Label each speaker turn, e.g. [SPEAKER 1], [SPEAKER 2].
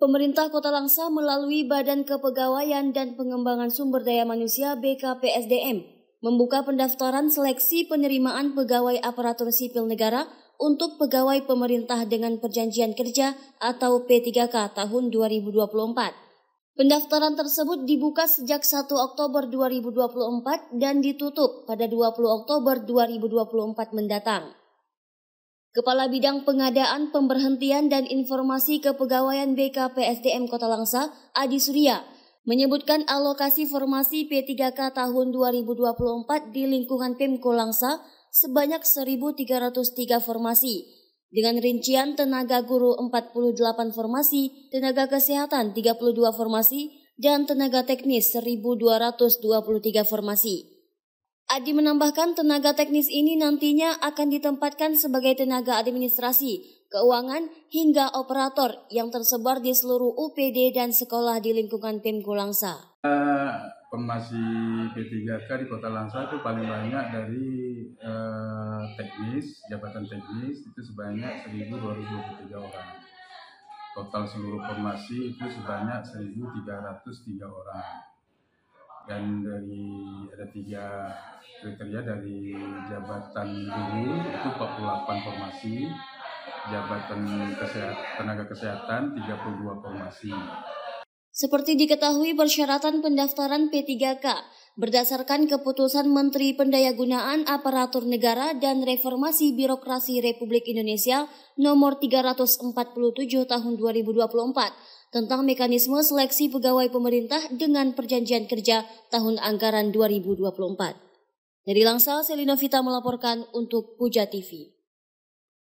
[SPEAKER 1] Pemerintah Kota Langsa melalui Badan Kepegawaian dan Pengembangan Sumber Daya Manusia BKPSDM membuka pendaftaran seleksi penerimaan pegawai aparatur sipil negara untuk pegawai pemerintah dengan perjanjian kerja atau P3K tahun 2024. Pendaftaran tersebut dibuka sejak 1 Oktober 2024 dan ditutup pada 20 Oktober 2024 mendatang. Kepala Bidang Pengadaan Pemberhentian dan Informasi Kepegawaian BKPSDM Kota Langsa, Adi Surya, menyebutkan alokasi formasi P3K tahun 2024 di lingkungan Pemko Langsa sebanyak 1.303 formasi, dengan rincian tenaga guru 48 formasi, tenaga kesehatan 32 formasi, dan tenaga teknis 1.223 formasi. Adi menambahkan tenaga teknis ini nantinya akan ditempatkan sebagai tenaga administrasi, keuangan, hingga operator yang tersebar di seluruh UPD dan sekolah di lingkungan Pemko Langsa.
[SPEAKER 2] Uh, Pemasi P3K di Kota Langsa itu paling banyak dari uh, teknis, jabatan teknis itu sebanyak 1.223 orang. Total seluruh formasi itu sebanyak 1.303 orang dan dari tiga kriteria dari jabatan guru itu 48 formasi, jabatan kesehatan, tenaga kesehatan 32 formasi.
[SPEAKER 1] Seperti diketahui persyaratan pendaftaran P3K berdasarkan keputusan Menteri Pendayagunaan Aparatur Negara dan Reformasi Birokrasi Republik Indonesia nomor 347 tahun 2024 tentang mekanisme seleksi pegawai pemerintah dengan perjanjian kerja tahun anggaran 2024. Dari Langsa, Selinovita melaporkan untuk Puja TV.